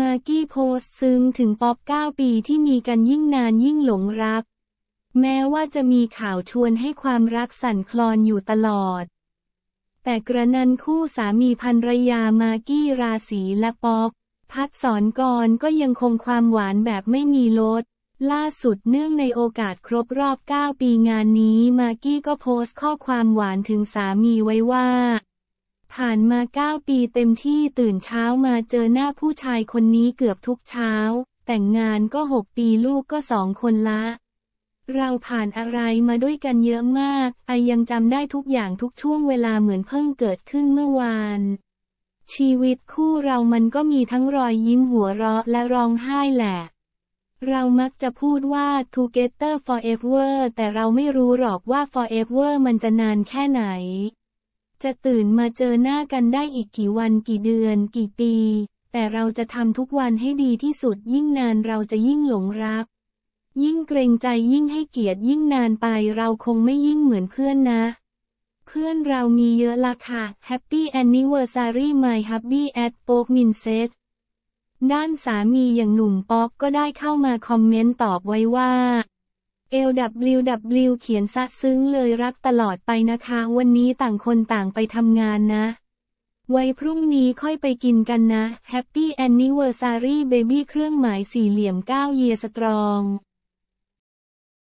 มาร์กี้โพสซึ้งถึงป๊อป9ปีที่มีกันยิ่งนานยิ่งหลงรักแม้ว่าจะมีข่าวชวนให้ความรักสั่นคลอนอยู่ตลอด แต่กระนั้นคู่สามีภรรยามาร์กี้ราศีและป๊อปพัดสอนกรก็ยังคงความหวานแบบไม่มีลดล่าสุดเนื่องในโอกาสครบรอบ 9 ปีงานนี้มาร์กี้ก็โพสต์ข้อความหวานถึงสามีไว้ว่าผ่านมาเก้าปีเต็มที่ตื่นเช้ามาเจอหน้าผู้ชายคนนี้เกือบทุกเช้า แต่งงานก็หกปีลูกก็สองคนละ เราผ่านอะไรมาด้วยกันเยอะมากไอยังจำได้ทุกอย่างทุกช่วงเวลาเหมือนเพิ่งเกิดขึ้นเมื่อวาน ชีวิตคู่เรามันก็มีทั้งรอยยิ้มหัวเราะและร้องไห้แหละ เรามักจะพูดว่า together forever แต่เราไม่รู้หรอกว่า forever มันจะนานแค่ไหนจะตื่นมาเจอหน้ากันได้อีกกี่วันกี่เดือนกี่ปี แต่เราจะทำทุกวันให้ดีที่สุดยิ่งนานเราจะยิ่งหลงรัก ยิ่งเกรงใจยิ่งให้เกียรติยิ่งนานไปเราคงไม่ยิ่งเหมือนเพื่อนนะ เพื่อนเรามีเยอะละค่ะ Happy Anniversary My Hubby at p o k m i n s e t ด้านสามีอย่างหนุ่มป๊อกก็ได้เข้ามาคอมเมนต์ตอบไว้ว่าเ LWW เขียนซะซึ้งเลยรักตลอดไปนะคะ วันนี้ต่างคนต่างไปทำงานนะ ไว้พรุ่งนี้ค่อยไปกินกันนะแฮปปี้แอนนิเวอร์ซารีเบบี้เครื่องหมายสี่เหลี่ยมเก้าเยียสตรอง